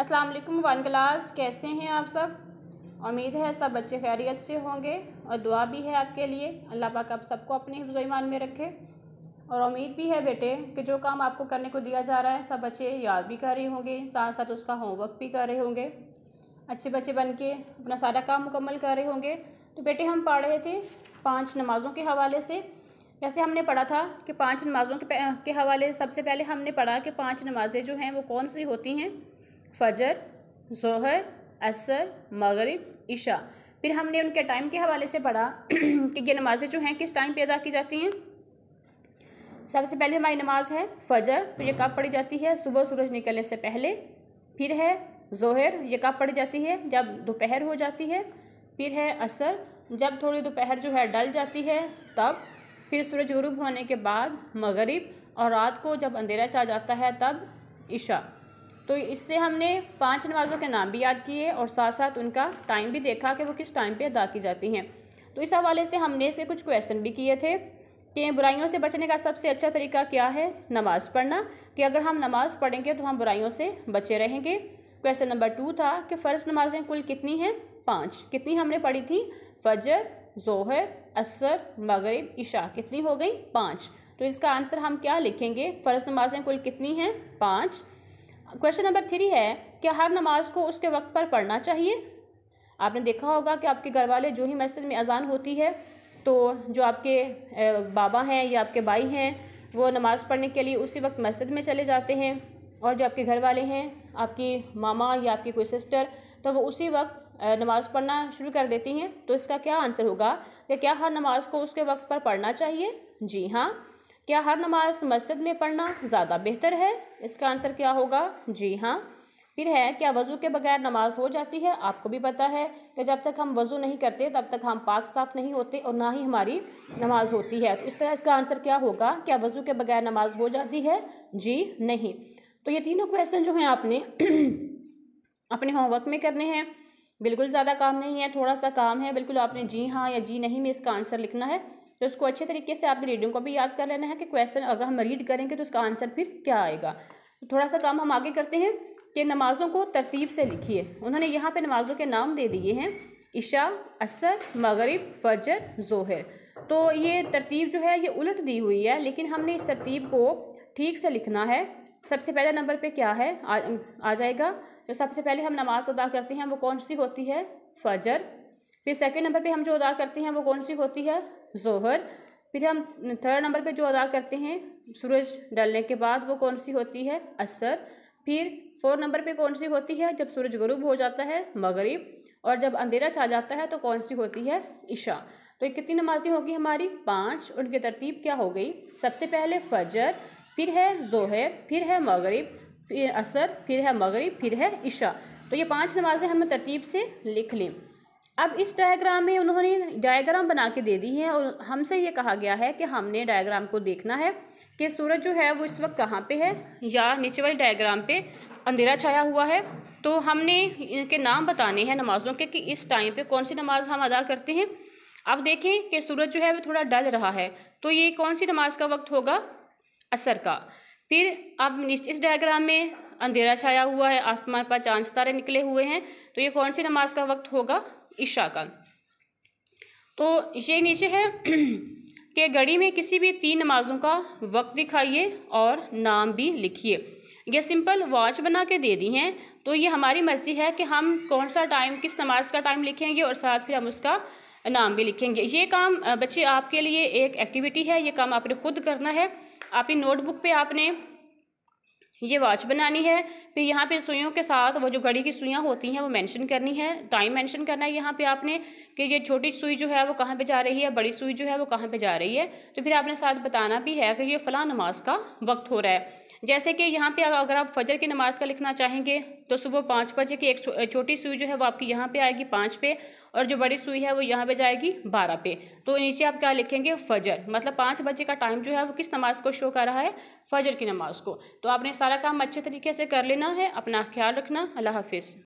अस्सलाम वालेकुम one class कैसे हैं आप सब उम्मीद है सब बच्चे खैरियत से होंगे और दुआ भी है आपके लिए अल्लाह पाक आप सबको अपने हिफ्ज़ ईमान में रखे और उम्मीद भी है बेटे कि जो काम आपको करने को दिया जा रहा है सब बच्चे याद भी कर रहे होंगे साथ साथ उसका होमवर्क भी कर रहे होंगे अच्छे बच्चे बन के अपना सारा काम मुकम्मल कर रहे होंगे तो बेटे हम पढ़ रहे थे पाँच नमाज़ों के हवाले से जैसे हमने पढ़ा था कि पांच नमाज़ों के के हवाले सबसे पहले हमने पढ़ा कि पांच नमाज़ें जो हैं वो कौन सी होती हैं फ़जर जहर असर मगरब ईशा फिर हमने उनके टाइम के हवाले से पढ़ा कि ये नमाज़ें जो हैं किस टाइम पे अदा की जाती हैं सबसे पहले हमारी नमाज है फ़जर तो ये कब पढ़ी जाती है सुबह सूरज निकलने से पहले फिर है जोहर ये कब पढ़ी जाती है जब दोपहर हो जाती है फिर है असर जब थोड़ी दोपहर जो है डल जाती है तब फिर सूरज गुरूब होने के बाद मगरिब और रात को जब अंधेरा चाह जाता है तब ईशा तो इससे हमने पांच नमाज़ों के नाम भी याद किए और साथ साथ उनका टाइम भी देखा कि वो किस टाइम पे अदा की जाती हैं तो इस हवाले से हमने इसके कुछ क्वेश्चन भी किए थे कि बुराइयों से बचने का सबसे अच्छा तरीका क्या है नमाज़ पढ़ना कि अगर हम नमाज़ पढ़ेंगे तो हम बुराइयों से बचे रहेंगे क्वेश्चन नंबर टू था कि फ़र्ज नमाज़ें कुल कितनी हैं पाँच कितनी हमने पढ़ी थी फजर जोहर असर मगरब इशा कितनी हो गई पाँच तो इसका आंसर हम क्या लिखेंगे फ़र्ज नमाज़ें कुल कितनी हैं पाँच क्वेश्चन नंबर थ्री है कि हर नमाज को उसके वक्त पर पढ़ना चाहिए आपने देखा होगा कि आपके घर वाले जो ही मस्जिद में अजान होती है तो जो आपके बाबा हैं या आपके भाई हैं वो नमाज़ पढ़ने के लिए उसी वक्त मस्जिद में चले जाते हैं और जो आपके घर वाले हैं आपकी मामा या आपकी कोई सिस्टर तो वो उसी वक्त नमाज़ पढ़ना शुरू कर देती हैं तो इसका क्या आंसर होगा कि क्या हर नमाज को उसके वक्त पर पढ़ना चाहिए जी हाँ क्या हर नमाज मस्जिद में पढ़ना ज़्यादा बेहतर है इसका आंसर क्या होगा जी हाँ फिर है क्या वज़ू के बगैर नमाज हो जाती है आपको भी पता है कि जब तक हम वज़ू नहीं करते तब तक हम पाक साफ नहीं होते और ना ही हमारी नमाज होती है तो इस तरह इसका आंसर क्या होगा क्या वज़ू के बगैर नमाज हो जाती है जी नहीं तो ये तीनों क्वेश्चन जो हैं आपने अपने होमवर्क में करने हैं बिल्कुल ज़्यादा काम नहीं है थोड़ा सा काम है बिल्कुल आपने जी हाँ या जी नहीं में इसका आंसर लिखना है तो उसको अच्छे तरीके से आपने रीडिंग को भी याद कर लेना है कि क्वेश्चन अगर हम रीड करेंगे तो उसका आंसर फिर क्या आएगा तो थोड़ा सा काम हम आगे करते हैं कि नमाज़ों को तरतीब से लिखिए उन्होंने यहाँ पर नमाज़ों के नाम दे दिए हैं इशा असर मग़रब फजर जोहर तो ये तरतीब जो है ये उलट दी हुई है लेकिन हमने इस तरतीब को ठीक से लिखना है सबसे पहले नंबर पे क्या है आ, आ जाएगा जो सबसे पहले हम नमाज़ अदा करते हैं वो कौन सी होती है फजर फिर सेकेंड नंबर पर हम जो अदा करते हैं वो कौन सी होती है जोहर फिर हम थर्ड नंबर पर जो अदा करते हैं सूरज डलने के बाद वो कौन सी होती है असर फिर फोर्थ नंबर पे कौन सी होती है जब सूरज गरूब हो जाता है मगरिब और जब अंधेरा छा जाता है तो कौन सी होती है ईशा तो ये कितनी नमाजें होगी हमारी पाँच उनकी तरतीब क्या हो गई सबसे पहले फजर फिर है जोहर फिर है मगरिब फिर असर फिर है मगरिब फिर है ईशा तो ये पांच नमाजें हमने तरतीब से लिख लें अब इस डायग्राम में उन्होंने डायग्राम बना के दे दी है और हमसे ये कहा गया है कि हमने डायग्राम को देखना है कि सूरज जो है वो इस वक्त कहाँ पे है या नीचे वाले डायग्राम पे अंधेरा छाया हुआ है तो हमने इनके नाम बताने हैं नमाज़ों के कि इस टाइम पे कौन सी नमाज़ हम अदा करते हैं अब देखें कि सूरज जो है वो थोड़ा डल रहा है तो ये कौन सी नमाज़ का वक्त होगा असर का फिर अब इस डायग्राम में अंधेरा छाया हुआ है आसमान पर चांद तारे निकले हुए हैं तो ये कौन सी नमाज़ का वक्त होगा ईशा का तो ये नीचे है कि घड़ी में किसी भी तीन नमाजों का वक्त दिखाइए और नाम भी लिखिए ये सिंपल वॉच बना के दे दी हैं तो ये हमारी मर्ज़ी है कि हम कौन सा टाइम किस नमाज का टाइम लिखेंगे और साथ फिर हम उसका नाम भी लिखेंगे ये काम बच्चे आपके लिए एक एक्टिविटी है ये काम आपने खुद करना है आपकी नोटबुक पे आपने ये वॉच बनानी है फिर यहाँ पे सुइयों के साथ वो जो घड़ी की सुइयाँ होती हैं वो मेंशन करनी है टाइम मेंशन करना है यहाँ पे आपने कि ये छोटी सुई जो है वो कहाँ पे जा रही है बड़ी सुई जो है वो कहाँ पे जा रही है तो फिर आपने साथ बताना भी है कि ये फ़लाँ नमाज का वक्त हो रहा है जैसे कि यहाँ पे अगर आप फजर की नमाज़ का लिखना चाहेंगे तो सुबह पाँच बजे की एक छोटी सुई जो है वो आपकी यहाँ पे आएगी पाँच पे और जो बड़ी सुई है वो यहाँ पे जाएगी बारह पे तो नीचे आप क्या लिखेंगे फजर मतलब पाँच बजे का टाइम जो है वो किस नमाज़ को शो कर रहा है फजर की नमाज़ को तो आपने सारा काम अच्छे तरीके से कर लेना है अपना ख्याल रखना अल्लाह हाफिज़